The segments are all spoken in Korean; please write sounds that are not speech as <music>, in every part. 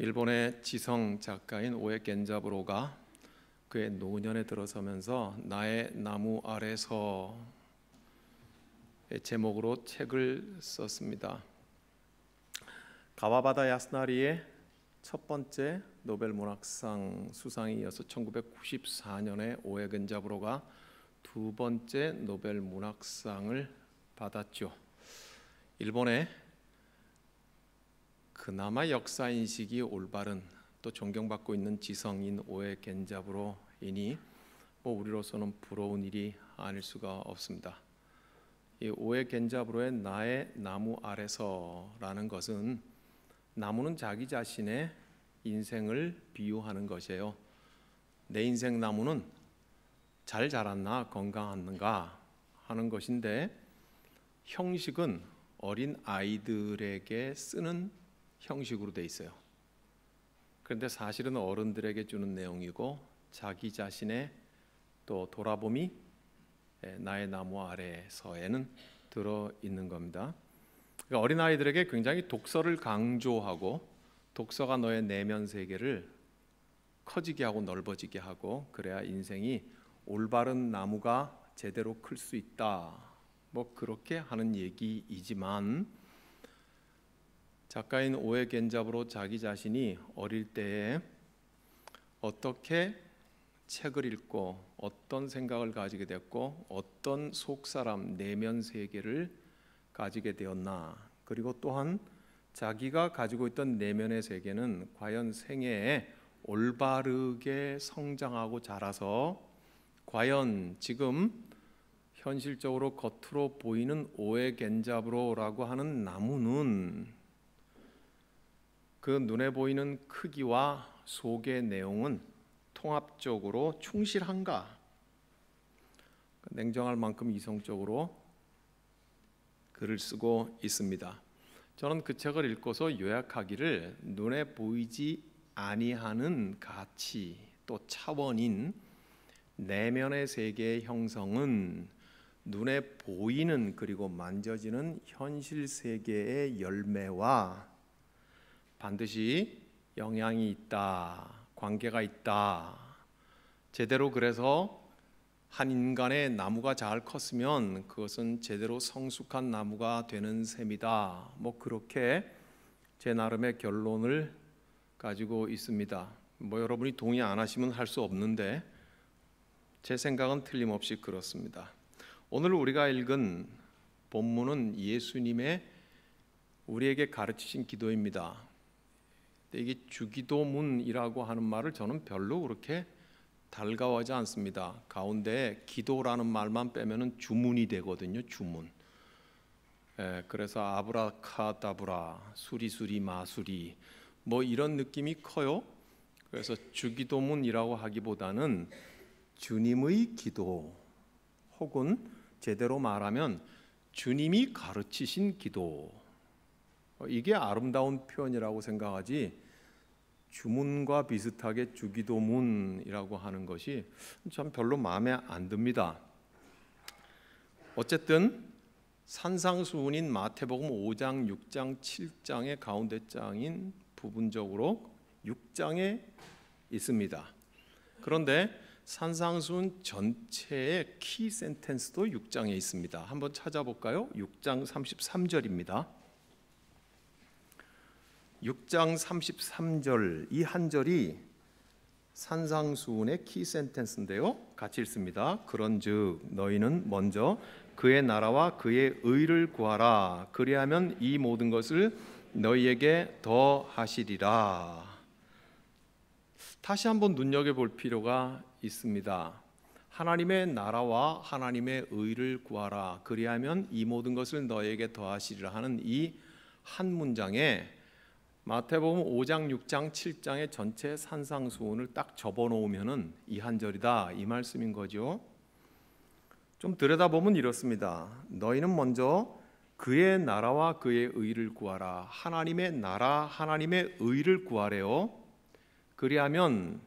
일본의 지성 작가인 오에 겐자브로가 그의 노년에 들어서면서 나의 나무 아래서 제목으로 책을 썼습니다. 가와바다 야스나리의 첫 번째 노벨 문학상 수상이 어서 1994년에 오에 겐자브로가 두 번째 노벨 문학상을 받았죠. 일본의 그나마 역사 인식이 올바른 또 존경받고 있는 지성인 오해 겐잡으로 이니 뭐 우리로서는 부러운 일이 아닐 수가 없습니다. 이 오해 겐잡으로의 나의 나무 아래서라는 것은 나무는 자기 자신의 인생을 비유하는 것이에요. 내 인생 나무는 잘 자랐나 건강한가 하는 것인데 형식은 어린 아이들에게 쓰는 형식으로 돼 있어요. 그런데 사실은 어른들에게 주는 내용이고 자기 자신의 또 돌아봄이 예, 나의 나무 아래서에는 들어 있는 겁니다. 그러니까 어린 아이들에게 굉장히 독서를 강조하고 독서가 너의 내면 세계를 커지게 하고 넓어지게 하고 그래야 인생이 올바른 나무가 제대로 클 수 있다. 뭐 그렇게 하는 얘기이지만 작가인 오해 겐잡으로 자기 자신이 어릴 때에 어떻게 책을 읽고 어떤 생각을 가지게 됐고 어떤 속사람 내면 세계를 가지게 되었나 그리고 또한 자기가 가지고 있던 내면의 세계는 과연 생애에 올바르게 성장하고 자라서 과연 지금 현실적으로 겉으로 보이는 오해 겐잡으로라고 하는 나무는 그 눈에 보이는 크기와 속의 내용은 통합적으로 충실한가? 냉정할 만큼 이성적으로 글을 쓰고 있습니다. 저는 그 책을 읽고서 요약하기를 눈에 보이지 아니하는 가치 또 차원인 내면의 세계의 형성은 눈에 보이는 그리고 만져지는 현실 세계의 열매와 반드시 영향이 있다, 관계가 있다. 제대로 그래서 한 인간의 나무가 잘 컸으면 그것은 제대로 성숙한 나무가 되는 셈이다. 뭐 그렇게 제 나름의 결론을 가지고 있습니다. 뭐 여러분이 동의 안 하시면 할 수 없는데 제 생각은 틀림없이 그렇습니다. 오늘 우리가 읽은 본문은 예수님의 우리에게 가르치신 기도입니다. 이게 주기도문이라고 하는 말을 저는 별로 그렇게 달가워하지 않습니다. 가운데 기도라는 말만 빼면은 주문이 되거든요. 주문. 예, 그래서 아브라카다브라, 수리수리 마수리 뭐 이런 느낌이 커요. 그래서 주기도문이라고 하기보다는 주님의 기도 혹은 제대로 말하면 주님이 가르치신 기도 어, 이게 아름다운 표현이라고 생각하지 주문과 비슷하게 주기도문이라고 하는 것이 참 별로 마음에 안 듭니다. 어쨌든 산상수훈인 마태복음 5장, 6장, 7장의 가운데 장인 부분적으로 6장에 있습니다. 그런데 산상수훈 전체의 키 센텐스도 6장에 있습니다. 한번 찾아볼까요? 6장 33절입니다. 6장 33절 이 한 절이 산상수훈의 키 센텐스인데요. 같이 읽습니다. 그런즉 너희는 먼저 그의 나라와 그의 의를 구하라. 그리하면 이 모든 것을 너희에게 더 하시리라. 다시 한번 눈여겨 볼 필요가 있습니다. 하나님의 나라와 하나님의 의를 구하라. 그리하면 이 모든 것을 너에게 더하시리라 하는 이 한 문장에 마태복음 5장, 6장, 7장의 전체 산상수훈을 딱접어놓으면이 한절이다 이 말씀인 거죠. 좀 들여다보면 이렇습니다. 너희는 먼저 그의 나라와 그의 의를 구하라. 하나님의 나라, 하나님의 의를 구하래요. 그리하면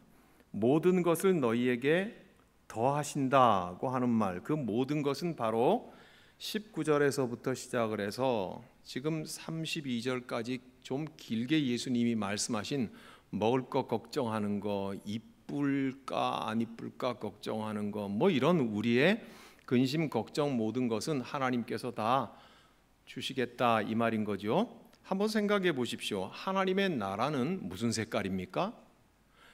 모든 것을 너희에게 더하신다고 하는 말. 그 모든 것은 바로 19절에서부터 시작을 해서 지금 32절까지 좀 길게 예수님이 말씀하신 먹을 거 걱정하는 거, 이쁠까 안 이쁠까 걱정하는 거, 뭐 이런 우리의 근심 걱정 모든 것은 하나님께서 다 주시겠다 이 말인 거죠. 한번 생각해 보십시오. 하나님의 나라는 무슨 색깔입니까?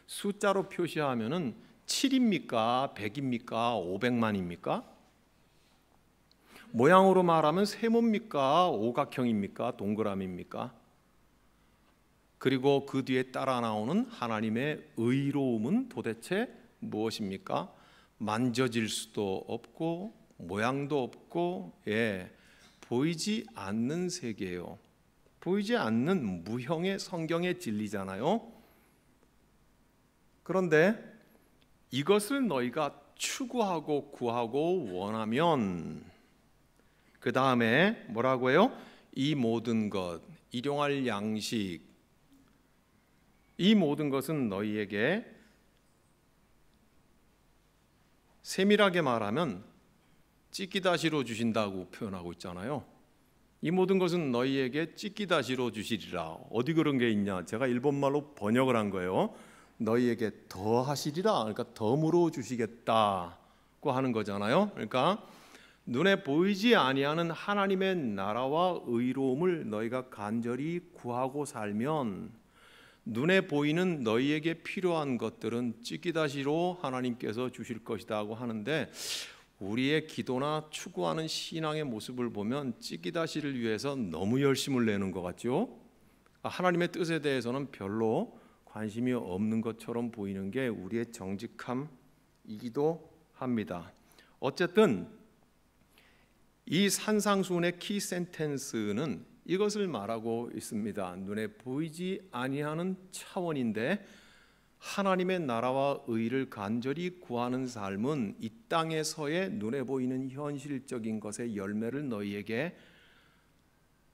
숫자로 표시하면은 7입니까? 100입니까? 500만입니까? 모양으로 말하면 세모입니까? 오각형입니까? 동그라미입니까? 그리고 그 뒤에 따라 나오는 하나님의 의로움은 도대체 무엇입니까? 만져질 수도 없고 모양도 없고 예 보이지 않는 세계예요. 보이지 않는 무형의 성경의 진리잖아요. 그런데 이것을 너희가 추구하고 구하고 원하면 그 다음에 뭐라고 해요? 이 모든 것 일용할 양식 이 모든 것은 너희에게 세밀하게 말하면 찢기다시로 주신다고 표현하고 있잖아요. 이 모든 것은 너희에게 찢기다시로 주시리라. 어디 그런 게 있냐? 제가 일본말로 번역을 한 거예요. 너희에게 더 하시리라. 그러니까 덤으로 주시겠다고 하는 거잖아요. 그러니까 눈에 보이지 아니하는 하나님의 나라와 의로움을 너희가 간절히 구하고 살면 눈에 보이는 너희에게 필요한 것들은 찌기다시로 하나님께서 주실 것이다 고 하는데 우리의 기도나 추구하는 신앙의 모습을 보면 찌기다시를 위해서 너무 열심을 내는 것 같죠. 그러니까 하나님의 뜻에 대해서는 별로 관심이 없는 것처럼 보이는 게 우리의 정직함이기도 합니다. 어쨌든 이 산상수훈의 키 센텐스는 이것을 말하고 있습니다. 눈에 보이지 아니하는 차원인데 하나님의 나라와 의를 간절히 구하는 삶은 이 땅에서의 눈에 보이는 현실적인 것의 열매를 너희에게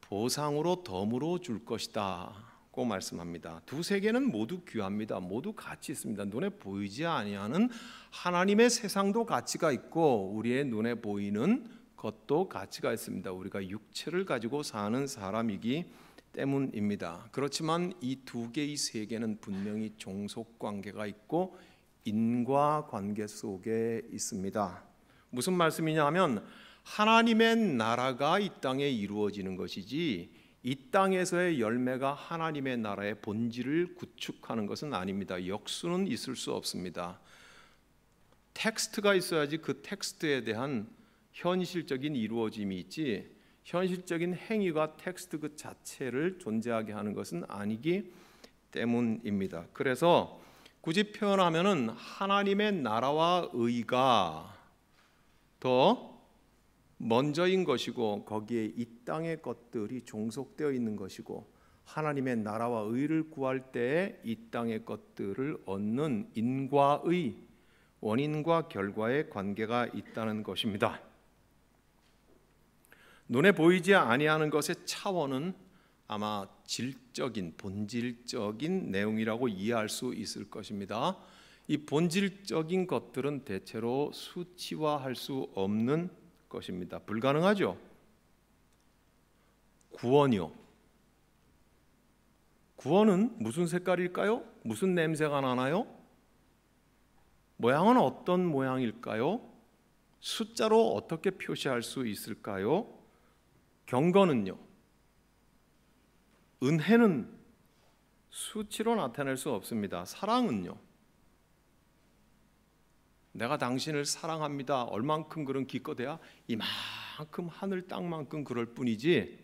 보상으로 덤으로 줄 것이다고 말씀합니다. 두 세계는 모두 귀합니다. 모두 가치 있습니다. 눈에 보이지 아니하는 하나님의 세상도 가치가 있고 우리의 눈에 보이는 것도 가치가 있습니다. 우리가 육체를 가지고 사는 사람이기 때문입니다. 그렇지만 이 두 개의 세계는 분명히 종속 관계가 있고 인과 관계 속에 있습니다. 무슨 말씀이냐 하면 하나님의 나라가 이 땅에 이루어지는 것이지 이 땅에서의 열매가 하나님의 나라의 본질을 구축하는 것은 아닙니다. 역수는 있을 수 없습니다. 텍스트가 있어야지 그 텍스트에 대한 현실적인 이루어짐이 있지 현실적인 행위가 텍스트 그 자체를 존재하게 하는 것은 아니기 때문입니다. 그래서 굳이 표현하면은 하나님의 나라와 의가 더 먼저인 것이고 거기에 이 땅의 것들이 종속되어 있는 것이고 하나님의 나라와 의를 구할 때에 이 땅의 것들을 얻는 인과의 원인과 결과의 관계가 있다는 것입니다. 눈에 보이지 아니하는 것의 차원은 아마 질적인 본질적인 내용이라고 이해할 수 있을 것입니다. 이 본질적인 것들은 대체로 수치화할 수 없는 것입니다. 불가능하죠. 구원이요. 구원은 무슨 색깔일까요? 무슨 냄새가 나나요? 모양은 어떤 모양일까요? 숫자로 어떻게 표시할 수 있을까요? 경건은요. 은혜는 수치로 나타낼 수 없습니다. 사랑은요. 내가 당신을 사랑합니다. 얼만큼 그런 기껏해야 이만큼 하늘 땅만큼 그럴 뿐이지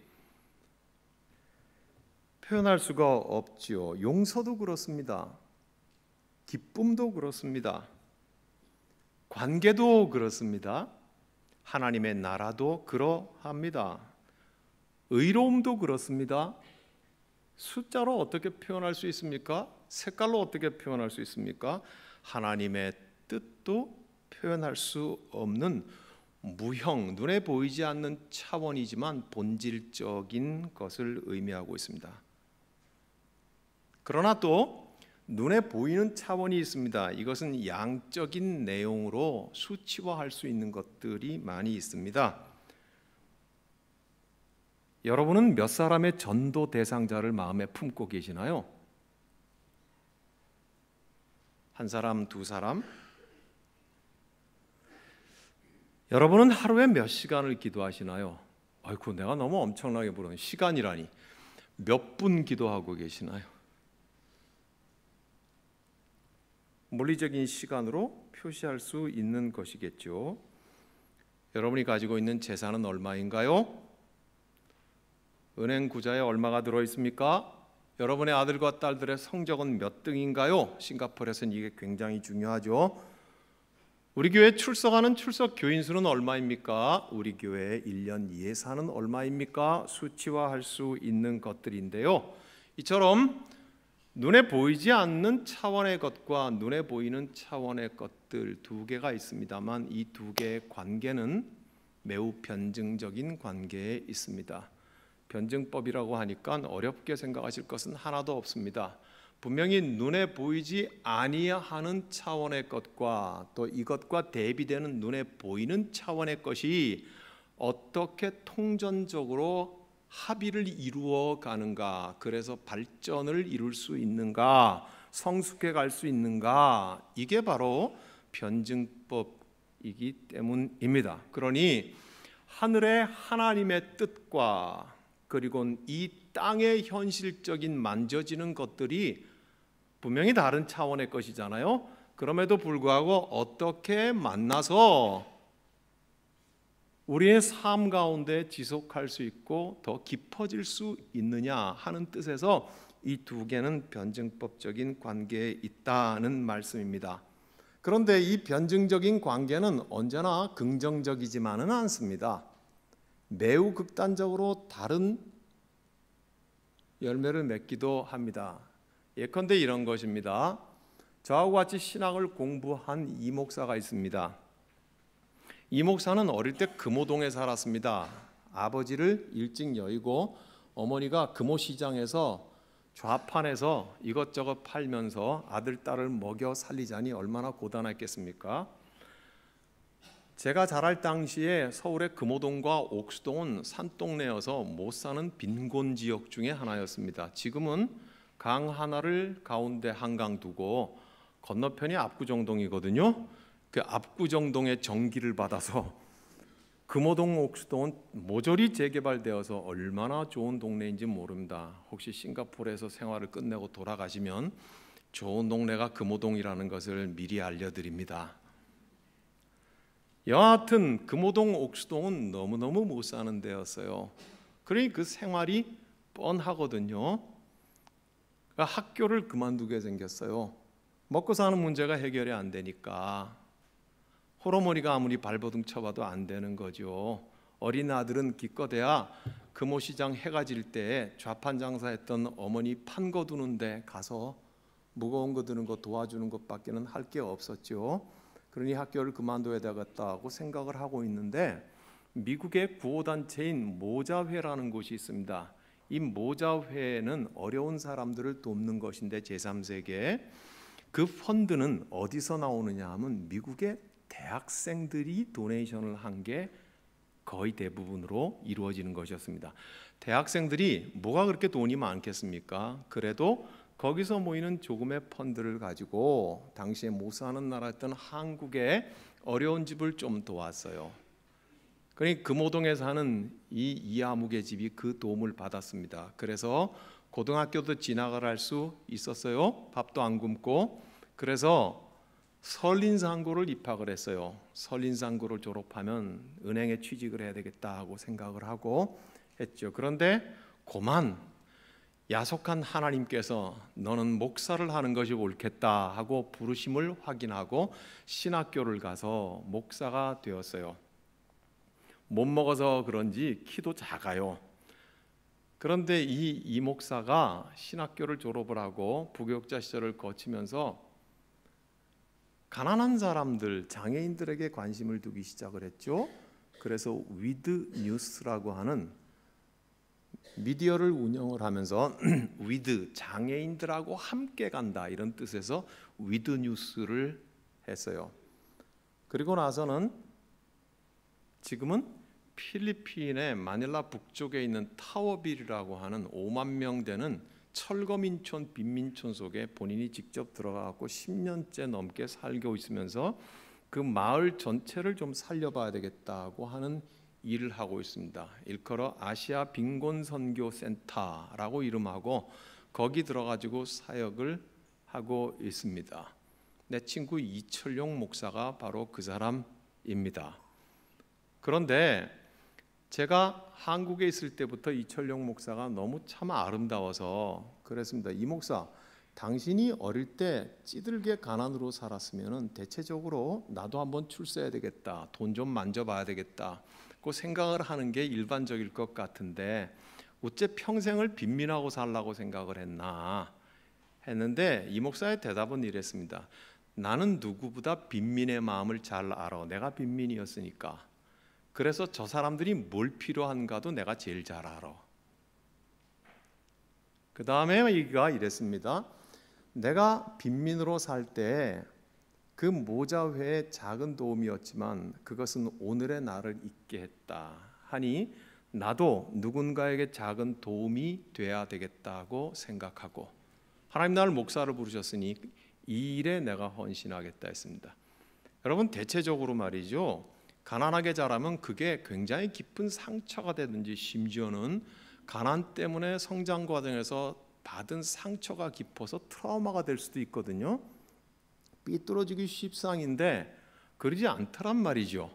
표현할 수가 없지요. 용서도 그렇습니다. 기쁨도 그렇습니다. 관계도 그렇습니다. 하나님의 나라도 그러합니다. 의로움도 그렇습니다. 숫자로 어떻게 표현할 수 있습니까? 색깔로 어떻게 표현할 수 있습니까? 하나님의 뜻도 표현할 수 없는 무형, 눈에 보이지 않는 차원이지만 본질적인 것을 의미하고 있습니다. 그러나 또 눈에 보이는 차원이 있습니다. 이것은 양적인 내용으로 수치화할 수 있는 것들이 많이 있습니다. 여러분은 몇 사람의 전도 대상자를 마음에 품고 계시나요? 한 사람, 두 사람? 여러분은 하루에 몇 시간을 기도하시나요? 아이고, 내가 너무 엄청나게 부르는 시간이라니. 몇 분 기도하고 계시나요? 물리적인 시간으로 표시할 수 있는 것이겠죠. 여러분이 가지고 있는 재산은 얼마인가요? 은행 구좌에 얼마가 들어 있습니까? 여러분의 아들과 딸들의 성적은 몇 등인가요? 싱가포르에서는 이게 굉장히 중요하죠. 우리 교회 출석하는 출석 교인 수는 얼마입니까? 우리 교회 1년 예산은 얼마입니까? 수치화할 수 있는 것들인데요. 이처럼 눈에 보이지 않는 차원의 것과 눈에 보이는 차원의 것들 두 개가 있습니다만 이 두 개의 관계는 매우 변증적인 관계에 있습니다. 변증법이라고 하니까 어렵게 생각하실 것은 하나도 없습니다. 분명히 눈에 보이지 아니하는 차원의 것과 또 이것과 대비되는 눈에 보이는 차원의 것이 어떻게 통전적으로 합의를 이루어 가는가 그래서 발전을 이룰 수 있는가 성숙해 갈 수 있는가 이게 바로 변증법이기 때문입니다. 그러니 하늘의 하나님의 뜻과 그리고 이 땅의 현실적인 만져지는 것들이 분명히 다른 차원의 것이잖아요. 그럼에도 불구하고 어떻게 만나서 우리의 삶 가운데 지속할 수 있고 더 깊어질 수 있느냐 하는 뜻에서 이 두 개는 변증법적인 관계에 있다는 말씀입니다. 그런데 이 변증적인 관계는 언제나 긍정적이지만은 않습니다. 매우 극단적으로 다른 열매를 맺기도 합니다. 예컨대 이런 것입니다. 저하고 같이 신학을 공부한 이 목사가 있습니다. 이 목사는 어릴 때 금호동에 살았습니다. 아버지를 일찍 여의고 어머니가 금호시장에서 좌판에서 이것저것 팔면서 아들 딸을 먹여 살리자니 얼마나 고단했겠습니까? 제가 자랄 당시에 서울의 금호동과 옥수동은 산동네여서 못 사는 빈곤 지역 중에 하나였습니다. 지금은 강 하나를 가운데 한강 두고 건너편이 압구정동이거든요. 그 압구정동의 전기를 받아서 금호동 옥수동은 모조리 재개발되어서 얼마나 좋은 동네인지 모릅니다. 혹시 싱가포르에서 생활을 끝내고 돌아가시면 좋은 동네가 금호동이라는 것을 미리 알려드립니다. 여하튼 금호동 옥수동은 너무너무 못 사는 데였어요. 그러니 그 생활이 뻔하거든요. 그러니까 학교를 그만두게 생겼어요. 먹고 사는 문제가 해결이 안 되니까 호러머니가 아무리 발버둥 쳐봐도 안 되는 거죠. 어린 아들은 기껏해야 금호시장 해가 질때 좌판 장사했던 어머니 판거 두는데 가서 무거운 거 드는 거 도와주는 것밖에는 할 게 없었죠. 그러니 학교를 그만둬야 되겠다고 생각을 하고 있는데 미국의 구호단체인 모자회라는 곳이 있습니다. 이 모자회는 어려운 사람들을 돕는 것인데 제3세계에 그 펀드는 어디서 나오느냐 하면 미국의 대학생들이 도네이션을 한 게 거의 대부분으로 이루어지는 것이었습니다. 대학생들이 뭐가 그렇게 돈이 많겠습니까? 그래도 거기서 모이는 조금의 펀드를 가지고 당시에 모사하는 나라였던 한국의 어려운 집을 좀 도왔어요. 그러니 금호동에 사는 이 이아무개 집이 그 도움을 받았습니다. 그래서 고등학교도 진학을 할 수 있었어요. 밥도 안 굶고 그래서 설린상고를 입학을 했어요. 설린상고를 졸업하면 은행에 취직을 해야 되겠다 하고 생각을 하고 했죠. 그런데 고만 야속한 하나님께서 너는 목사를 하는 것이 옳겠다 하고 부르심을 확인하고 신학교를 가서 목사가 되었어요. 못 먹어서 그런지 키도 작아요. 그런데 이 이목사가 신학교를 졸업을 하고 부교육자 시절을 거치면서 가난한 사람들, 장애인들에게 관심을 두기 시작을 했죠. 그래서 위드 뉴스라고 하는 미디어를 운영을 하면서 <clears throat> 위드 장애인들하고 함께 간다 이런 뜻에서 위드 뉴스를 했어요. 그리고 나서는 지금은 필리핀의 마닐라 북쪽에 있는 타워빌이라고 하는 5만 명 되는 철거민촌 빈민촌 속에 본인이 직접 들어가고 10년째 넘게 살고 있으면서 그 마을 전체를 좀 살려봐야 되겠다고 하는 일을 하고 있습니다. 일컬어 아시아 빈곤 선교 센터라고 이름하고 거기 들어가지고 사역을 하고 있습니다. 내 친구 이철용 목사가 바로 그 사람입니다. 그런데 제가 한국에 있을 때부터 이철용 목사가 너무 참 아름다워서 그랬습니다. 이 목사, 당신이 어릴 때 찌들게 가난으로 살았으면 대체적으로 나도 한번 출세해야 되겠다. 돈 좀 만져봐야 되겠다. 고 생각을 하는 게 일반적일 것 같은데 어째 평생을 빈민하고 살라고 생각을 했나 했는데 이 목사의 대답은 이랬습니다. 나는 누구보다 빈민의 마음을 잘 알아. 내가 빈민이었으니까. 그래서 저 사람들이 뭘 필요한가도 내가 제일 잘 알아. 그 다음에 이가 이랬습니다. 내가 빈민으로 살때 그 모자회의 작은 도움이었지만 그것은 오늘의 나를 있게 했다 하니 나도 누군가에게 작은 도움이 돼야 되겠다고 생각하고 하나님 나를 목사를 부르셨으니 이 일에 내가 헌신하겠다 했습니다. 여러분 대체적으로 말이죠. 가난하게 자라면 그게 굉장히 깊은 상처가 되든지 심지어는 가난 때문에 성장 과정에서 받은 상처가 깊어서 트라우마가 될 수도 있거든요. 삐뚤어지기 쉽상인데 그러지 않더란 말이죠.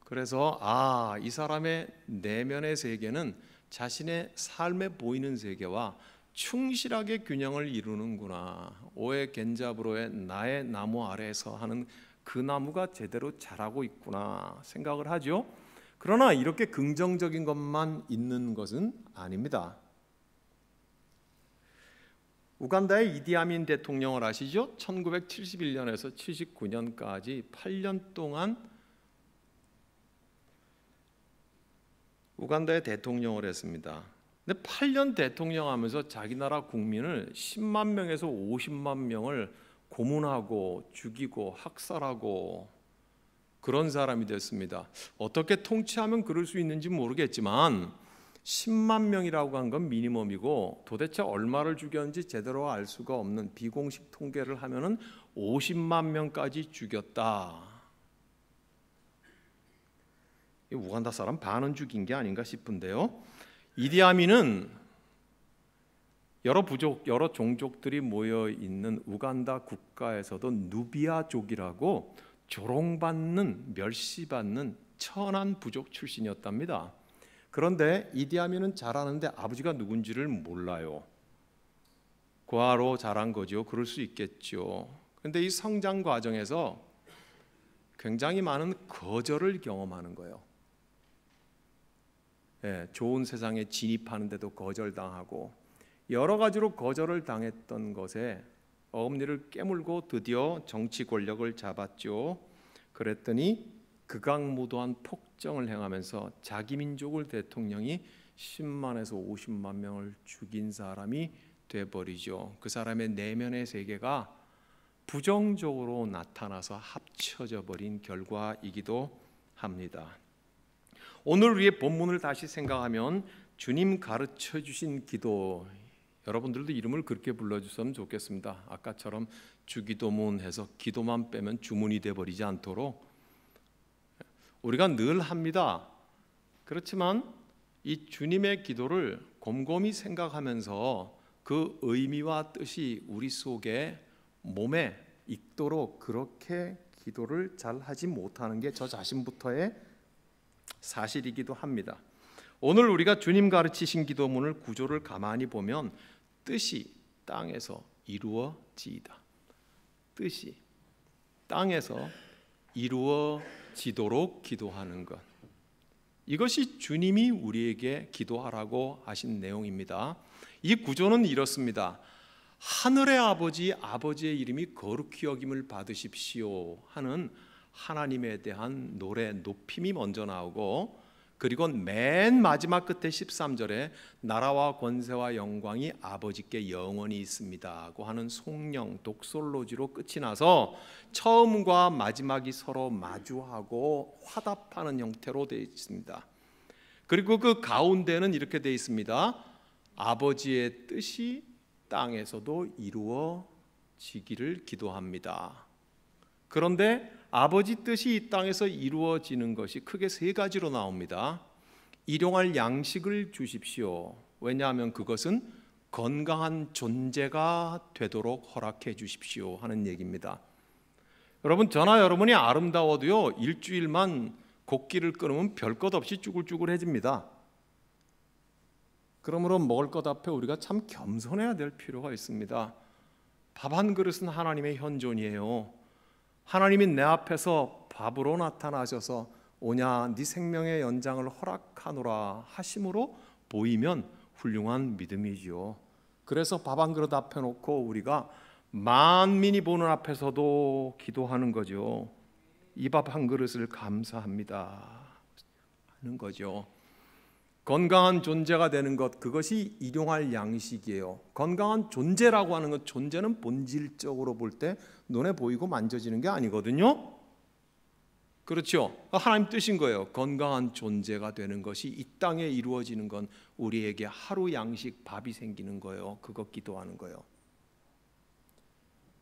그래서 아, 이 사람의 내면의 세계는 자신의 삶에 보이는 세계와 충실하게 균형을 이루는구나. 오의 겐자브로의 나의 나무 아래에서 하는 그 나무가 제대로 자라고 있구나 생각을 하죠. 그러나 이렇게 긍정적인 것만 있는 것은 아닙니다. 우간다의 이디아민 대통령을 아시죠? 1971년에서 79년까지 8년 동안 우간다의 대통령을 했습니다. 근데 8년 대통령 하면서 자기 나라 국민을 10만 명에서 50만 명을 고문하고 죽이고 학살하고 그런 사람이 됐습니다. 어떻게 통치하면 그럴 수 있는지 모르겠지만 10만 명이라고 한 건 미니멈이고 도대체 얼마를 죽였는지 제대로 알 수가 없는 비공식 통계를 하면은 50만 명까지 죽였다. 우간다 사람 반은 죽인 게 아닌가 싶은데요. 이디아민은 여러 부족, 여러 종족들이 모여 있는 우간다 국가에서도 누비아족이라고 조롱받는 멸시받는 천한 부족 출신이었답니다. 그런데 이디아민은 잘하는데 아버지가 누군지를 몰라요. 고로 자란 거죠. 그럴 수 있겠죠. 그런데 이 성장 과정에서 굉장히 많은 거절을 경험하는 거예요. 예, 좋은 세상에 진입하는데도 거절당하고 여러 가지로 거절을 당했던 것에 어금니를 깨물고 드디어 정치 권력을 잡았죠. 그랬더니 극악무도한 폭정을 행하면서 자기 민족을 대통령이 10만에서 50만 명을 죽인 사람이 돼버리죠. 그 사람의 내면의 세계가 부정적으로 나타나서 합쳐져 버린 결과이기도 합니다. 오늘 우리의 본문을 다시 생각하면 주님 가르쳐 주신 기도 여러분들도 이름을 그렇게 불러주셨으면 좋겠습니다. 아까처럼 주기도문 해서 기도만 빼면 주문이 돼버리지 않도록 우리가 늘 합니다. 그렇지만 이 주님의 기도를 곰곰이 생각하면서 그 의미와 뜻이 우리 속에 몸에 익도록 그렇게 기도를 잘 하지 못하는 게 저 자신부터의 사실이기도 합니다. 오늘 우리가 주님 가르치신 기도문을 구조를 가만히 보면 뜻이 땅에서 이루어지이다. 뜻이 땅에서 이루어 지도록 기도하는 것. 이것이 주님이 우리에게 기도하라고 하신 내용입니다. 이 구조는 이렇습니다. 하늘의 아버지 아버지의 이름이 거룩히 여김을 받으십시오 하는 하나님에 대한 노래 높임이 먼저 나오고 그리고 맨 마지막 끝에 13절에 나라와 권세와 영광이 아버지께 영원히 있습니다고 하는 송령 독솔로지로 끝이 나서 처음과 마지막이 서로 마주하고 화답하는 형태로 되어 있습니다. 그리고 그 가운데는 이렇게 되어 있습니다. 아버지의 뜻이 땅에서도 이루어지기를 기도합니다. 그런데 아버지 뜻이 이 땅에서 이루어지는 것이 크게 세 가지로 나옵니다. 일용할 양식을 주십시오. 왜냐하면 그것은 건강한 존재가 되도록 허락해 주십시오 하는 얘기입니다. 여러분 저나 여러분이 아름다워도요 일주일만 곡기를 끊으면 별것 없이 쭈글쭈글해집니다. 그러므로 먹을 것 앞에 우리가 참 겸손해야 될 필요가 있습니다. 밥 한 그릇은 하나님의 현존이에요. 하나님이 내 앞에서 밥으로 나타나셔서 오냐 네 생명의 연장을 허락하노라 하심으로 보이면 훌륭한 믿음이지요. 그래서 밥 한 그릇 앞에 놓고 우리가 만민이 보는 앞에서도 기도하는 거죠. 이 밥 한 그릇을 감사합니다 하는 거죠. 건강한 존재가 되는 것 그것이 일용할 양식이에요. 건강한 존재라고 하는 것 존재는 본질적으로 볼 때 눈에 보이고 만져지는 게 아니거든요. 그렇죠. 하나님 뜻인 거예요. 건강한 존재가 되는 것이 이 땅에 이루어지는 건 우리에게 하루 양식 밥이 생기는 거예요. 그것 기도하는 거예요.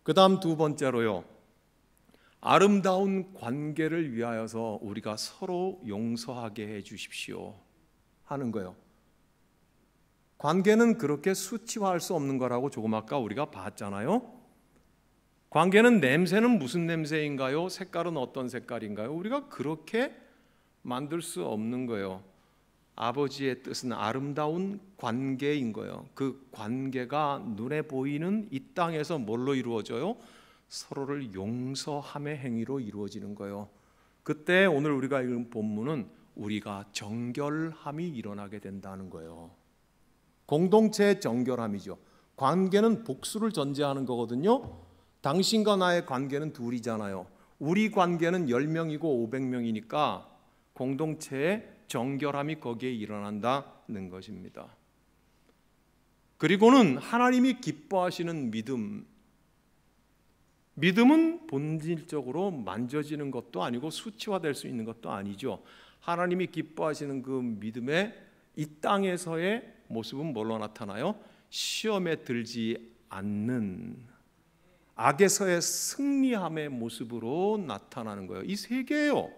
그다음 두 번째로요. 아름다운 관계를 위하여서 우리가 서로 용서하게 해 주십시오. 하는 거예요. 관계는 그렇게 수치화할 수 없는 거라고 조금 아까 우리가 봤잖아요. 관계는 냄새는 무슨 냄새인가요? 색깔은 어떤 색깔인가요? 우리가 그렇게 만들 수 없는 거예요. 아버지의 뜻은 아름다운 관계인 거예요. 그 관계가 눈에 보이는 이 땅에서 뭘로 이루어져요? 서로를 용서함의 행위로 이루어지는 거예요. 그때 오늘 우리가 읽은 본문은 우리가 정결함이 일어나게 된다는 거예요. 공동체의 정결함이죠. 관계는 복수를 전제하는 거거든요. 당신과 나의 관계는 둘이잖아요. 우리 관계는 10명이고 500명이니까 공동체의 정결함이 거기에 일어난다는 것입니다. 그리고는 하나님이 기뻐하시는 믿음 믿음은 본질적으로 만져지는 것도 아니고 수치화될 수 있는 것도 아니죠. 하나님이 기뻐하시는 그 믿음의 이 땅에서의 모습은 뭘로 나타나요? 시험에 들지 않는 악에서의 승리함의 모습으로 나타나는 거예요. 이세개요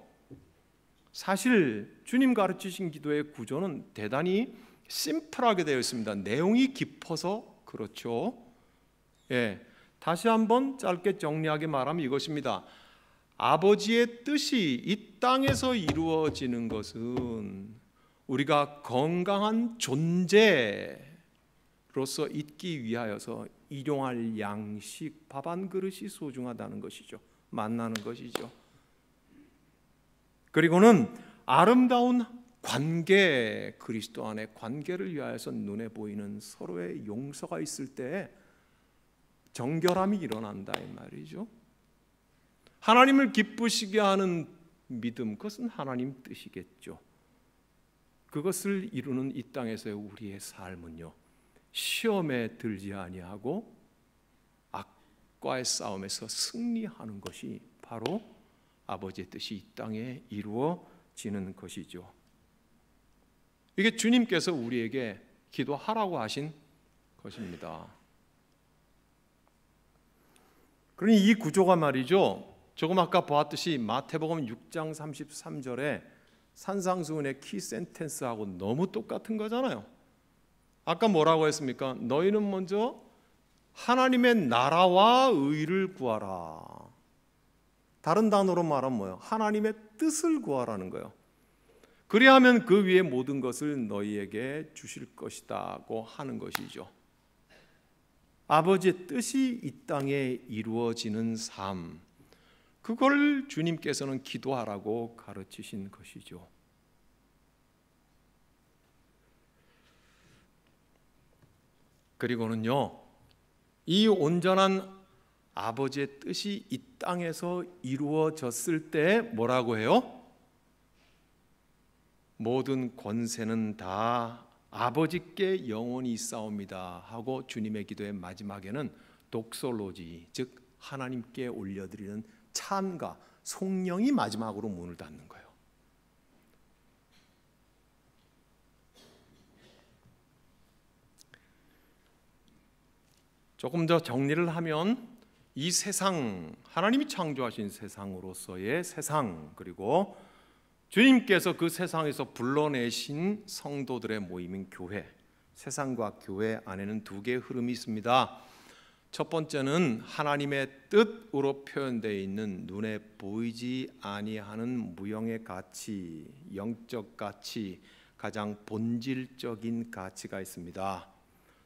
사실 주님 가르치신 기도의 구조는 대단히 심플하게 되어 있습니다. 내용이 깊어서 그렇죠. 예. 다시 한번 짧게 정리하게 말하면 이것입니다. 아버지의 뜻이 이 땅에서 이루어지는 것은 우리가 건강한 존재로서 있기 위하여서 일용할 양식 밥 한 그릇이 소중하다는 것이죠. 만나는 것이죠. 그리고는 아름다운 관계 그리스도 안에 관계를 위하여서 눈에 보이는 서로의 용서가 있을 때 정결함이 일어난다 이 말이죠. 하나님을 기쁘시게 하는 믿음 그것은 하나님 뜻이겠죠. 그것을 이루는 이 땅에서의 우리의 삶은요. 시험에 들지 아니하고 악과의 싸움에서 승리하는 것이 바로 아버지의 뜻이 이 땅에 이루어지는 것이죠. 이게 주님께서 우리에게 기도하라고 하신 것입니다. 그러니 이 구조가 말이죠. 조금 아까 보았듯이 마태복음 6장 33절에 산상수훈의 키 센텐스하고 너무 똑같은 거잖아요. 아까 뭐라고 했습니까? 너희는 먼저 하나님의 나라와 의를 구하라. 다른 단어로 말하면 뭐예요? 하나님의 뜻을 구하라는 거예요. 그리하면 그 위에 모든 것을 너희에게 주실 것이다고 하는 것이죠. 아버지의 뜻이 이 땅에 이루어지는 삶, 그걸 주님께서는 기도하라고 가르치신 것이죠. 그리고는요, 이 온전한 아버지의 뜻이 이 땅에서 이루어졌을 때 뭐라고 해요? 모든 권세는 다 아버지께 영원히 있사옵니다 하고 주님의 기도의 마지막에는 독솔로지 즉 하나님께 올려드리는 찬가 성령이 마지막으로 문을 닫는 거예요. 조금 더 정리를 하면 이 세상 하나님이 창조하신 세상으로서의 세상 그리고 주님께서 그 세상에서 불러내신 성도들의 모임인 교회. 세상과 교회 안에는 두 개의 흐름이 있습니다. 첫 번째는 하나님의 뜻으로 표현되어 있는 눈에 보이지 아니하는 무형의 가치, 영적 가치, 가장 본질적인 가치가 있습니다.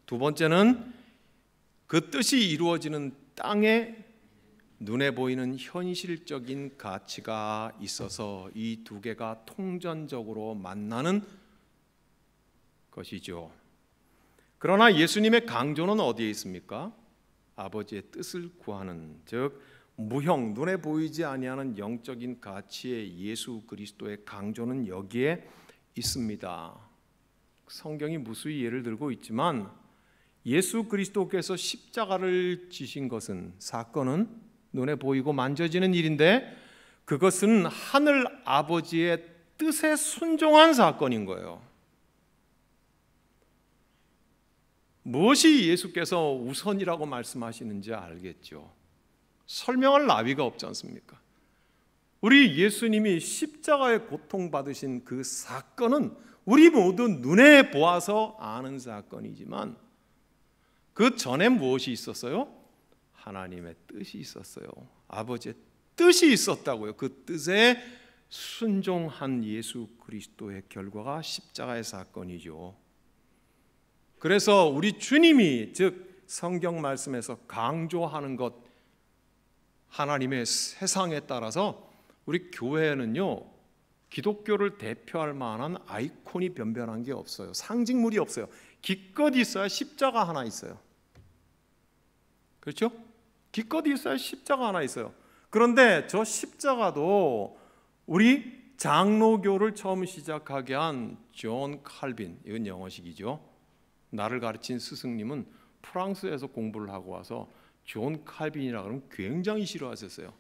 두 번째는 그 뜻이 이루어지는 땅의 눈에 보이는 현실적인 가치가 있어서 이 두 개가 통전적으로 만나는 것이죠. 그러나 예수님의 강조는 어디에 있습니까? 아버지의 뜻을 구하는 즉 무형 눈에 보이지 아니하는 영적인 가치의 예수 그리스도의 강조는 여기에 있습니다. 성경이 무수히 예를 들고 있지만 예수 그리스도께서 십자가를 지신 것은 사건은 눈에 보이고 만져지는 일인데 그것은 하늘 아버지의 뜻에 순종한 사건인 거예요. 무엇이 예수께서 우선이라고 말씀하시는지 알겠죠. 설명할 나위가 없지 않습니까? 우리 예수님이 십자가에 고통받으신 그 사건은 우리 모두 눈에 보아서 아는 사건이지만 그 전에 무엇이 있었어요? 하나님의 뜻이 있었어요. 아버지의 뜻이 있었다고요. 그 뜻에 순종한 예수 그리스도의 결과가 십자가의 사건이죠. 그래서 우리 주님이 즉 성경 말씀에서 강조하는 것 하나님의 세상에 따라서 우리 교회는요 기독교를 대표할 만한 아이콘이 변변한 게 없어요 상징물이 없어요 기껏 있어야 십자가 하나 있어요 그렇죠? 기껏 있어야 십자가 하나 있어요. 그런데 저 십자가도 우리 장로교를 처음 시작하게 한 존 칼빈, 이건 영어식이죠. 나를 가르친 스승님은 프랑스에서 공부를 하고 와서 존 칼빈이라 그러면 굉장히 싫어하셨어요.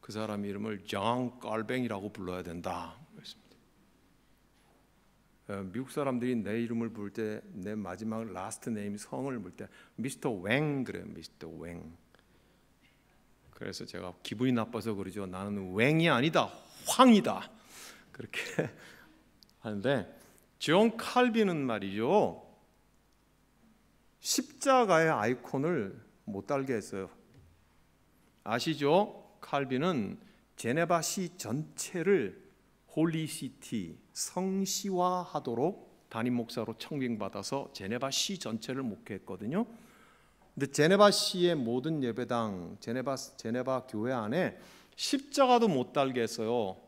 그 사람 이름을 장 칼뱅이라고 불러야 된다. 어, 미국 사람들이 내 이름을 부를 때내 마지막 라스트 네임 성을 부를 때 미스터 웽 그래 미스터 웽 그래서 제가 기분이 나빠서 그러죠. 나는 웽이 아니다. 황이다. 그렇게 <laughs> 하는데 존 칼빈은 말이죠. 십자가의 아이콘을 못 달게 했어요. 아시죠? 칼빈은 제네바 시 전체를 홀리시티 성시화하도록 담임 목사로 청빙받아서 제네바 시 전체를 목회했거든요. 근데 제네바 시의 모든 예배당 제네바 제네바 교회 안에 십자가도 못 달게 했어요.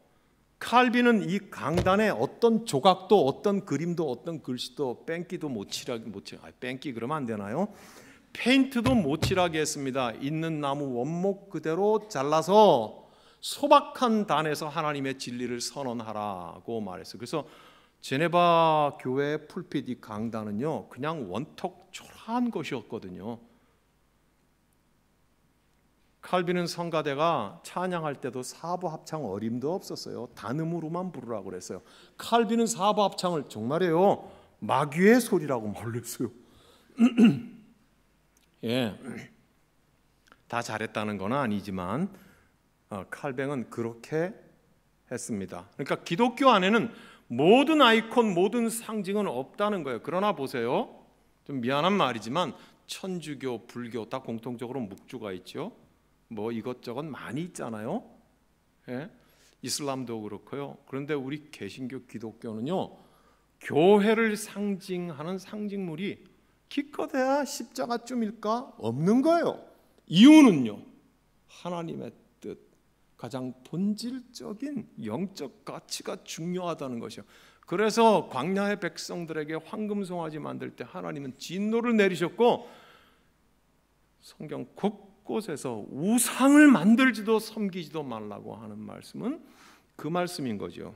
칼빈은 이 강단에 어떤 조각도 어떤 그림도 어떤 글씨도 뺑기도 못 칠하게 못 칠. 아, 뺑기 그러면 안 되나요? 페인트도 못 칠하게 했습니다. 있는 나무 원목 그대로 잘라서 소박한 단에서 하나님의 진리를 선언하라고 말했어요. 그래서 제네바 교회 풀핏 이 강단은요 그냥 원턱 초라한 것이었거든요. 칼빈은 성가대가 찬양할 때도 사부 합창 어림도 없었어요. 단음으로만 부르라고 그랬어요. 칼빈은 사부 합창을 정말이에요. 마귀의 소리라고 말했어요. <clears throat> 예. 다 잘했다는 건 아니지만 어, 칼뱅은 그렇게 했습니다. 그러니까 기독교 안에는 모든 아이콘, 모든 상징은 없다는 거예요. 그러나 보세요. 좀 미안한 말이지만 천주교, 불교 다 공통적으로 묵주가 있죠. 뭐 이것저것 많이 있잖아요. 예? 이슬람도 그렇고요. 그런데 우리 개신교 기독교는요. 교회를 상징하는 상징물이 기껏해야 십자가쯤일까 없는 거예요. 이유는요. 하나님의 뜻, 가장 본질적인 영적 가치가 중요하다는 것이요. 그래서 광야의 백성들에게 황금 송아지 만들 때 하나님은 진노를 내리셨고 성경 곳 곳에서 우상을 만들지도 섬기지도 말라고 하는 말씀은 그 말씀인 거죠.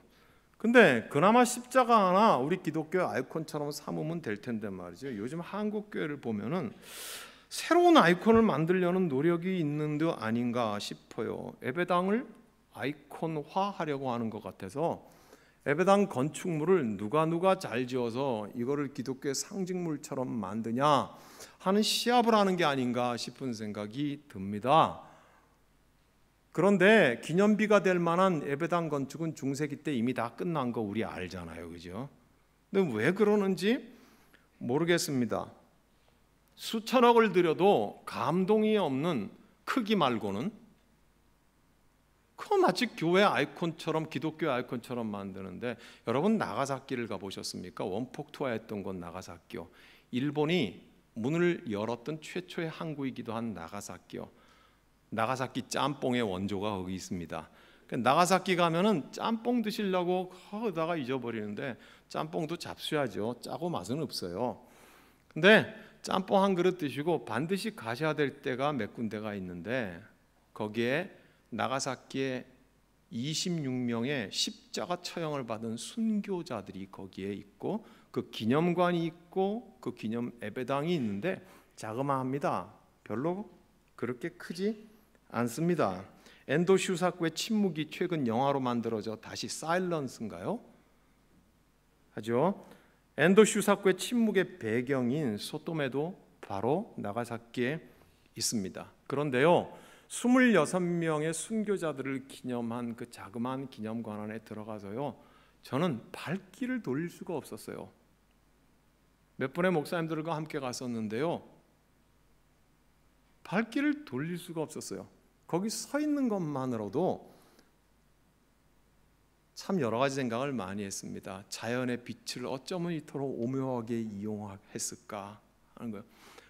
근데 그나마 십자가 하나 우리 기독교 아이콘처럼 삼으면 될 텐데 말이죠. 요즘 한국 교회를 보면은 새로운 아이콘을 만들려는 노력이 있는 듯 아닌가 싶어요. 예배당을 아이콘화하려고 하는 것 같아서 에베당 건축물을 누가 누가 잘 지어서 이거를 기독교의 상징물처럼 만드냐 하는 시합을 하는 게 아닌가 싶은 생각이 듭니다. 그런데 기념비가 될 만한 에베당 건축은 중세기 때 이미 다 끝난 거 우리 알잖아요. 그죠? 근데 왜 그러는지 모르겠습니다. 수천억을 들여도 감동이 없는 크기 말고는 그 마치 교회 아이콘처럼 기독교 아이콘처럼 만드는데 여러분 나가사키를 가보셨습니까? 원폭 투하였던건 나가사키요. 일본이 문을 열었던 최초의 항구이기도 한 나가사키요. 나가사키 짬뽕의 원조가 거기 있습니다. 그 나가사키 가면은 짬뽕 드시려고 거기다가 잊어버리는데 짬뽕도 잡수야죠. 짜고 맛은 없어요. 근데 짬뽕 한 그릇 드시고 반드시 가셔야 될 때가 몇 군데가 있는데 거기에 나가사키에 26명의 십자가 처형을 받은 순교자들이 거기에 있고 그 기념관이 있고 그 기념 예배당이 있는데 자그마합니다. 별로 그렇게 크지 않습니다. 엔도 슈사쿠의 침묵이 최근 영화로 만들어져 다시 사일런스인가요? 하죠. 엔도 슈사쿠의 침묵의 배경인 소돔에도 바로 나가사키에 있습니다. 그런데요. 26명의 순교자들을 기념한 그 자그마한 기념관 안에 들어가서요. 저는 발길을 돌릴 수가 없었어요. 몇 분의 목사님들과 함께 갔었는데요. 발길을 돌릴 수가 없었어요. 거기 서 있는 것만으로도 참 여러 가지 생각을 많이 했습니다. 자연의 빛을 어쩌면 이토록 오묘하게 이용했을까 하는 거예요.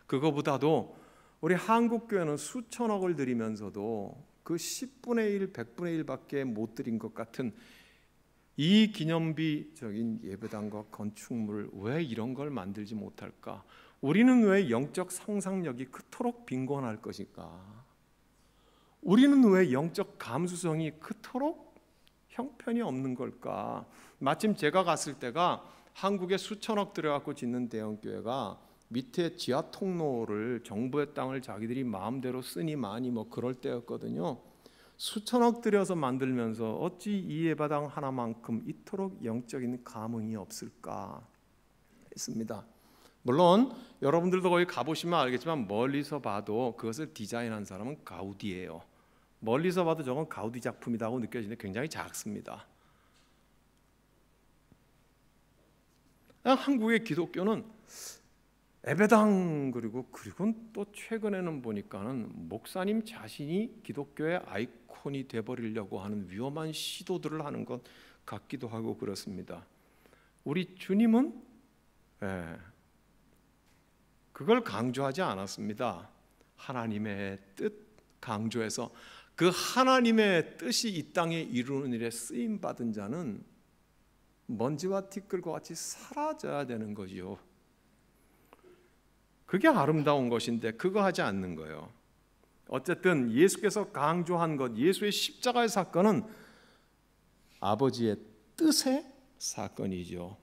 그거보다도 우리 한국 교회는 수천억을 들이면서도 그 10분의 1, 100분의 1밖에 못 드린 것 같은 이 기념비적인 예배당과 건축물 왜 이런 걸 만들지 못할까? 우리는 왜 영적 상상력이 그토록 빈곤할 것일까? 우리는 왜 영적 감수성이 그토록 형편이 없는 걸까? 마침 제가 갔을 때가 한국에 수천억 들여갖고 짓는 대형 교회가 밑에 지하 통로를 정부의 땅을 자기들이 마음대로 쓰니 많이 뭐 그럴 때였거든요. 수천억 들여서 만들면서 어찌 이 예바당 하나만큼 이토록 영적인 감흥이 없을까 했습니다. 물론 여러분들도 거기 가보시면 알겠지만 멀리서 봐도 그것을 디자인한 사람은 가우디예요. 멀리서 봐도 저건 가우디 작품이라고 느껴지는데 굉장히 작습니다. 한국의 기독교는 에베당 그리고 그리고 또 최근에는 보니까는 목사님 자신이 기독교의 아이콘이 되버리려고 하는 위험한 시도들을 하는 것 같기도 하고 그렇습니다. 우리 주님은 예, 그걸 강조하지 않았습니다. 하나님의 뜻 강조해서 그 하나님의 뜻이 이 땅에 이루는 일에 쓰임 받은 자는 먼지와 티끌과 같이 사라져야 되는 거지요. 그게 아름다운 것인데 그거 하지 않는 거예요. 어쨌든 예수께서 강조한 것, 예수의 십자가의 사건은 아버지의 뜻의 사건이죠.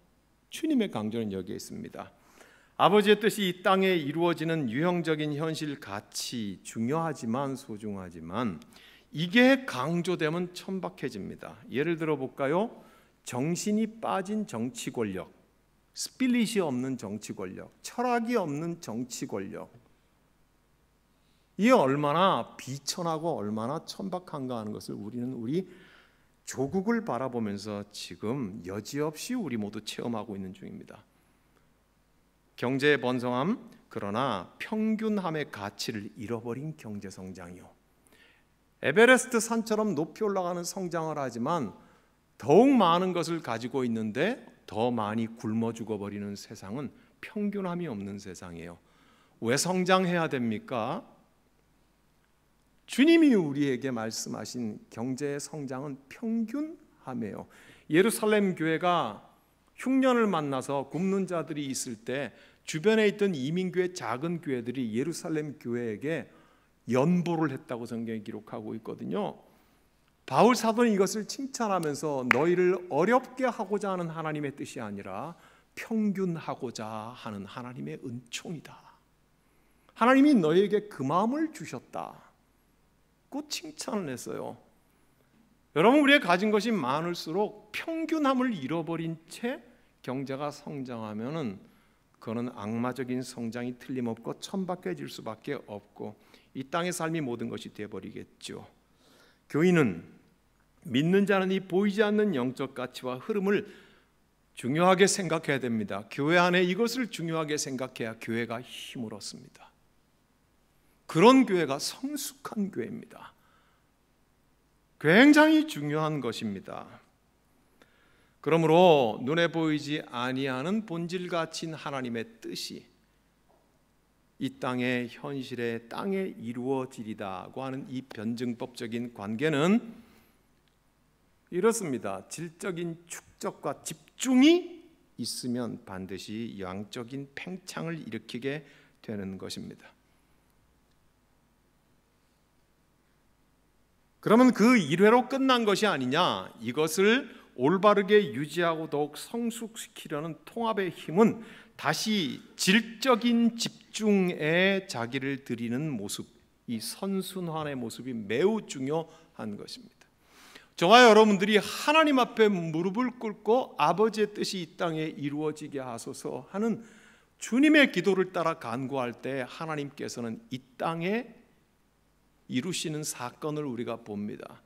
주님의 강조는 여기에 있습니다. 아버지의 뜻이 이 땅에 이루어지는 유형적인 현실 가치 중요하지만 소중하지만 이게 강조되면 천박해집니다. 예를 들어 볼까요? 정신이 빠진 정치 권력. 스피릿이 없는 정치 권력, 철학이 없는 정치 권력. 이게 얼마나 비천하고 얼마나 천박한가 하는 것을 우리는 우리 조국을 바라보면서 지금 여지없이 우리 모두 체험하고 있는 중입니다. 경제의 번성함, 그러나 평균함의 가치를 잃어버린 경제 성장이요. 에베레스트 산처럼 높이 올라가는 성장을 하지만 더욱 많은 것을 가지고 있는데 더 많이 굶어 죽어버리는 세상은 평균함이 없는 세상이에요. 왜 성장해야 됩니까? 주님이 우리에게 말씀하신 경제의 성장은 평균함이에요. 예루살렘 교회가 흉년을 만나서 굶는 자들이 있을 때 주변에 있던 이민교회 작은 교회들이 예루살렘 교회에게 연보를 했다고 성경이 기록하고 있거든요. 바울 사도는 이것을 칭찬하면서 너희를 어렵게 하고자 하는 하나님의 뜻이 아니라 평균하고자 하는 하나님의 은총이다. 하나님이 너에게 그 마음을 주셨다고 칭찬을 했어요. 여러분 우리의 가진 것이 많을수록 평균함을 잃어버린 채 경제가 성장하면은 그는 악마적인 성장이 틀림없고 천박해질 수밖에 없고 이 땅의 삶이 모든 것이 되어버리겠죠. 교인은 믿는 자는 이 보이지 않는 영적 가치와 흐름을 중요하게 생각해야 됩니다. 교회 안에 이것을 중요하게 생각해야 교회가 힘을 얻습니다. 그런 교회가 성숙한 교회입니다. 굉장히 중요한 것입니다. 그러므로 눈에 보이지 아니하는 본질 가친 하나님의 뜻이 이 땅의 현실의 땅에 이루어지리다고 하는 이 변증법적인 관계는 이렇습니다. 질적인 축적과 집중이 있으면 반드시 양적인 팽창을 일으키게 되는 것입니다. 그러면 그 일회로 끝난 것이 아니냐? 이것을 올바르게 유지하고 더욱 성숙시키려는 통합의 힘은 다시 질적인 집중에 자기를 들이는 모습, 이 선순환의 모습이 매우 중요한 것입니다. 저와 여러분들이 하나님 앞에 무릎을 꿇고 아버지의 뜻이 이 땅에 이루어지게 하소서 하는 주님의 기도를 따라 간구할 때 하나님께서는 이 땅에 이루시는 사건을 우리가 봅니다.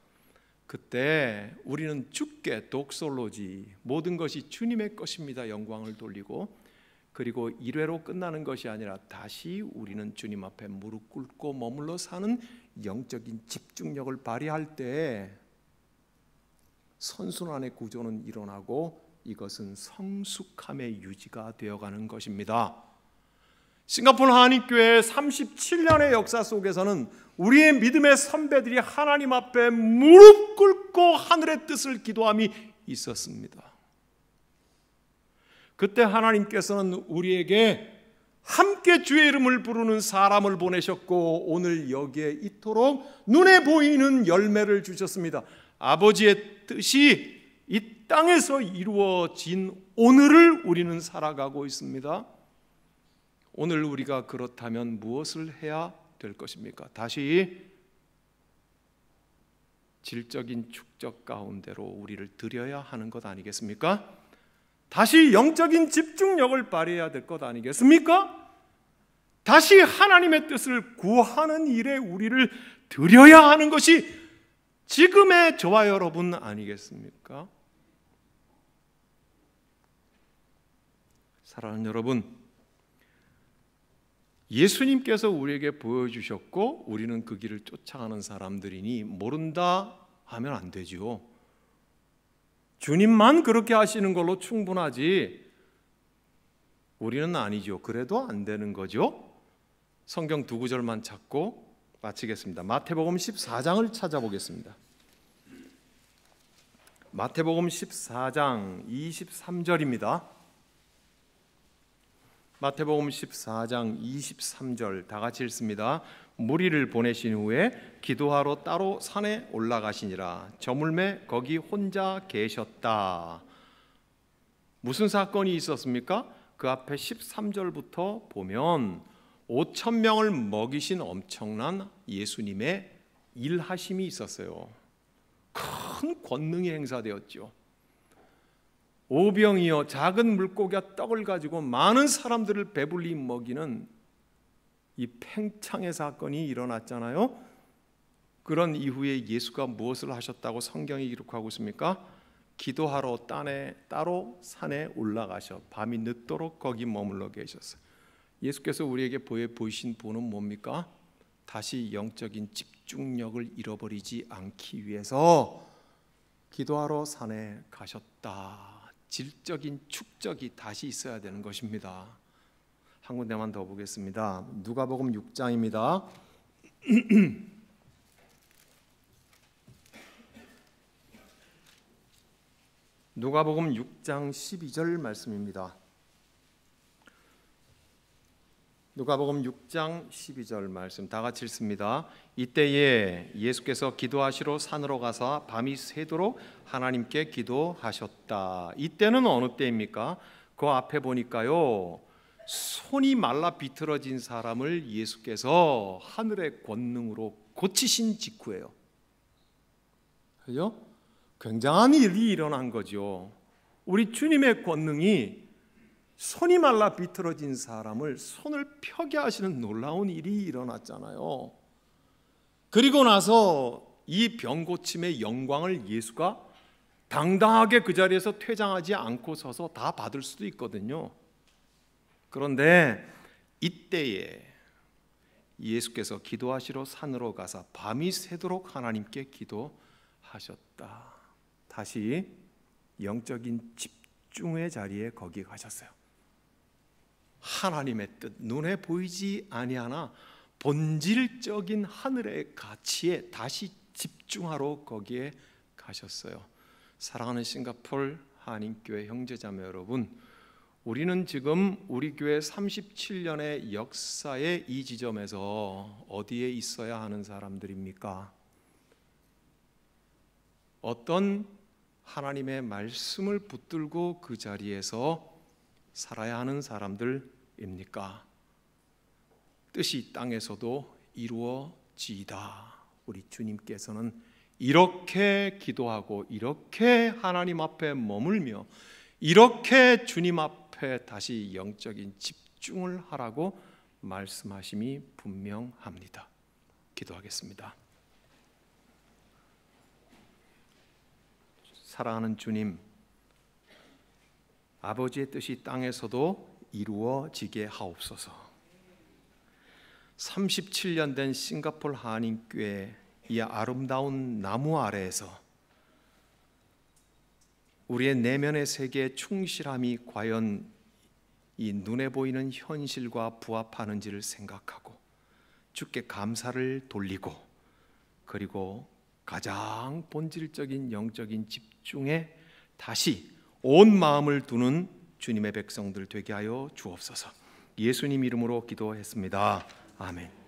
그때 우리는 주께 독솔로지 모든 것이 주님의 것입니다. 영광을 돌리고 그리고 일회로 끝나는 것이 아니라 다시 우리는 주님 앞에 무릎 꿇고 머물러 사는 영적인 집중력을 발휘할 때 선순환의 구조는 일어나고 이것은 성숙함의 유지가 되어가는 것입니다. 싱가포르 한인교회 37년의 역사 속에서는 우리의 믿음의 선배들이 하나님 앞에 무릎 꿇고 하늘의 뜻을 기도함이 있었습니다. 그때 하나님께서는 우리에게 함께 주의 이름을 부르는 사람을 보내셨고 오늘 여기에 이토록 눈에 보이는 열매를 주셨습니다. 아버지의 뜻이 이 땅에서 이루어진 오늘을 우리는 살아가고 있습니다. 오늘 우리가 그렇다면 무엇을 해야 될 것입니까? 다시 질적인 축적 가운데로 우리를 들여야 하는 것 아니겠습니까? 다시 영적인 집중력을 발휘해야 될 것 아니겠습니까? 다시 하나님의 뜻을 구하는 일에 우리를 들여야 하는 것이 지금의 저와 여러분 아니겠습니까? 사랑하는 여러분, 예수님께서 우리에게 보여주셨고 우리는 그 길을 쫓아가는 사람들이니 모른다 하면 안되지 주님만 그렇게 하시는 걸로 충분하지 우리는 아니죠. 그래도 안 되는 거죠. 성경 두 구절만 찾고 마치겠습니다. 마태복음 14장을 찾아보겠습니다. 마태복음 14장 23절입니다. 마태복음 14장 23절 다 같이 읽습니다. 무리를 보내신 후에 기도하러 따로 산에 올라가시니라. 저물매 거기 혼자 계셨다. 무슨 사건이 있었습니까? 그 앞에 13절부터 보면 5천 명을 먹이신 엄청난 예수님의 일하심이 있었어요. 큰 권능이 행사되었죠. 오병이어 작은 물고기와 떡을 가지고 많은 사람들을 배불리 먹이는 이 팽창의 사건이 일어났잖아요. 그런 이후에 예수가 무엇을 하셨다고 성경이 기록하고 있습니까? 기도하러 딴에 따로 산에 올라가셔 밤이 늦도록 거기 머물러 계셨어요. 예수께서 우리에게 보여 보이신 보는 뭡니까? 다시 영적인 집중력을 잃어버리지 않기 위해서 기도하러 산에 가셨다. 질적인 축적이 다시 있어야 되는 것입니다. 한 군데만 더 보겠습니다. 누가복음 6장입니다. <clears throat> 누가복음 6장 12절 말씀입니다. 누가복음 6장 12절 말씀 다 같이 읽습니다. 이때에 예수께서 기도하시러 산으로 가사 밤이 새도록 하나님께 기도하셨다. 이때는 어느 때입니까? 그 앞에 보니까요. 손이 말라 비틀어진 사람을 예수께서 하늘의 권능으로 고치신 직후예요. 그죠? 굉장한 일이 일어난 거죠. 우리 주님의 권능이 손이 말라 비틀어진 사람을 손을 펴게 하시는 놀라운 일이 일어났잖아요. 그리고 나서 이 병 고침의 영광을 예수가 당당하게 그 자리에서 퇴장하지 않고 서서 다 받을 수도 있거든요. 그런데 이때에 예수께서 기도하시러 산으로 가서 밤이 새도록 하나님께 기도하셨다. 다시 영적인 집중의 자리에 거기 가셨어요. 하나님의 뜻 눈에 보이지 아니하나 본질적인 하늘의 가치에 다시 집중하러 거기에 가셨어요. 사랑하는 싱가폴 한인교회 형제자매 여러분, 우리는 지금 우리 교회 37년의 역사의 이 지점에서 어디에 있어야 하는 사람들입니까? 어떤 하나님의 말씀을 붙들고 그 자리에서 살아야 하는 사람들입니까? 뜻이 땅에서도 이루어지다 우리 주님께서는 이렇게 기도하고 이렇게 하나님 앞에 머물며 이렇게 주님 앞에 다시 영적인 집중을 하라고 말씀하심이 분명합니다. 기도하겠습니다. 사랑하는 주님, 아버지의 뜻이 땅에서도 이루어지게 하옵소서. 37년 된 싱가폴 한인교회 이 아름다운 나무 아래에서 우리의 내면의 세계의 충실함이 과연 이 눈에 보이는 현실과 부합하는지를 생각하고 주께 감사를 돌리고 그리고 가장 본질적인 영적인 집중에 다시 온 마음을 두는 주님의 백성들 되게 하여 주옵소서. 예수님 이름으로 기도했습니다. 아멘.